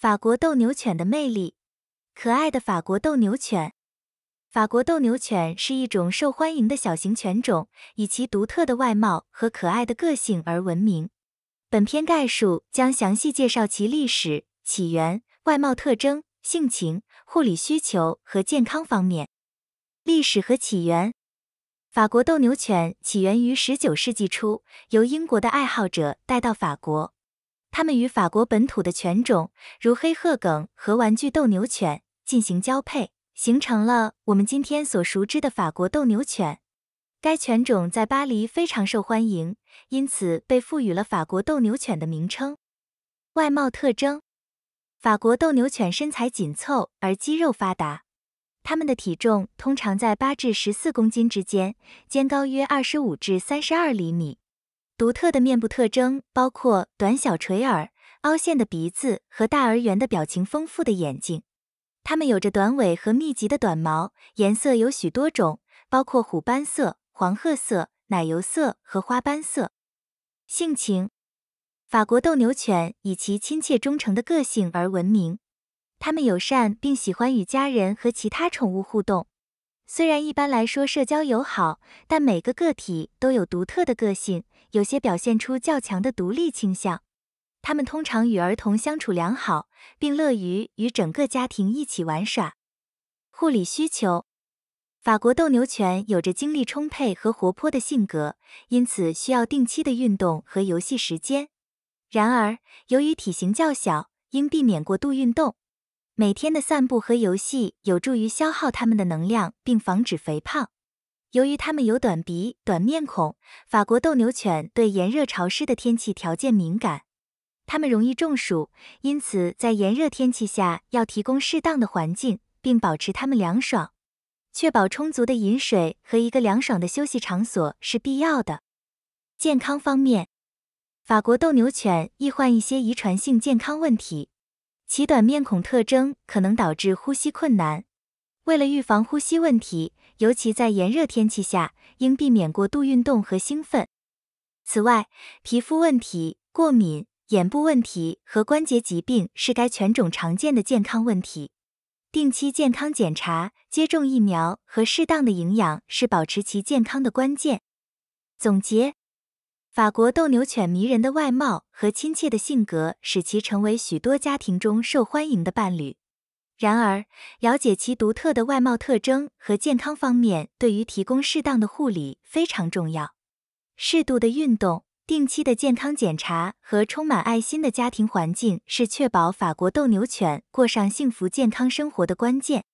法国斗牛犬的魅力，可爱的法国斗牛犬。法国斗牛犬是一种受欢迎的小型犬种，以其独特的外貌和可爱的个性而闻名。本篇概述将详细介绍其历史起源、外貌特征、性情、护理需求和健康方面。历史和起源：法国斗牛犬起源于19世纪初，由英国的爱好者带到法国。它们与法国本土的犬种，如黑褐梗和玩具斗牛犬进行交配，形成了我们今天所熟知的法国斗牛犬。该犬种在巴黎非常受欢迎，因此被赋予了法国斗牛犬的名称。外貌特征：法国斗牛犬身材紧凑而肌肉发达，它们的体重通常在八至十四公斤之间，肩高约二十五至三十二厘米。独特的面部特征包括短小垂耳、凹陷的鼻子和大而圆的表情，丰富的眼睛。它们有着短尾和密集的短毛，颜色有许多种，包括虎斑色、黄褐色、奶油色和花斑色。性情：法国斗牛犬以其亲切忠诚的个性而闻名，它们友善并喜欢与家人和其他宠物互动。虽然一般来说社交友好，但每个个体都有独特的个性，有些表现出较强的独立倾向。他们通常与儿童相处良好，并乐于与整个家庭一起玩耍。护理需求：法国斗牛犬有着精力充沛和活泼的性格，因此需要定期的运动和游戏时间。然而，由于体型较小，应避免过度运动。每天的散步和游戏有助于消耗他们的能量，并防止肥胖。由于它们有短鼻、短面孔，法国斗牛犬对炎热潮湿的天气条件敏感，它们容易中暑。因此，在炎热天气下要提供适当的环境，并保持它们凉爽，确保充足的饮水和一个凉爽的休息场所是必要的。健康方面，法国斗牛犬易患一些遗传性健康问题。其短面孔特征可能导致呼吸困难。为了预防呼吸问题，尤其在炎热天气下，应避免过度运动和兴奋。此外，皮肤问题、过敏、眼部问题和关节疾病是该犬种常见的健康问题。定期健康检查、接种疫苗和适当的营养是保持其健康的关键。总结。法国斗牛犬迷人的外貌和亲切的性格，使其成为许多家庭中受欢迎的伴侣。然而，了解其独特的外貌特征和健康方面，对于提供适当的护理非常重要。适度的运动、定期的健康检查和充满爱心的家庭环境，是确保法国斗牛犬过上幸福健康生活的关键。